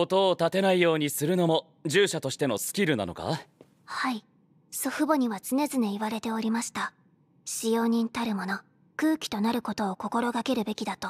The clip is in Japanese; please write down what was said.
音を立てないようにするのも従者としてのスキルなのかはい祖父母には常々言われておりました使用人たるもの空気となることを心がけるべきだと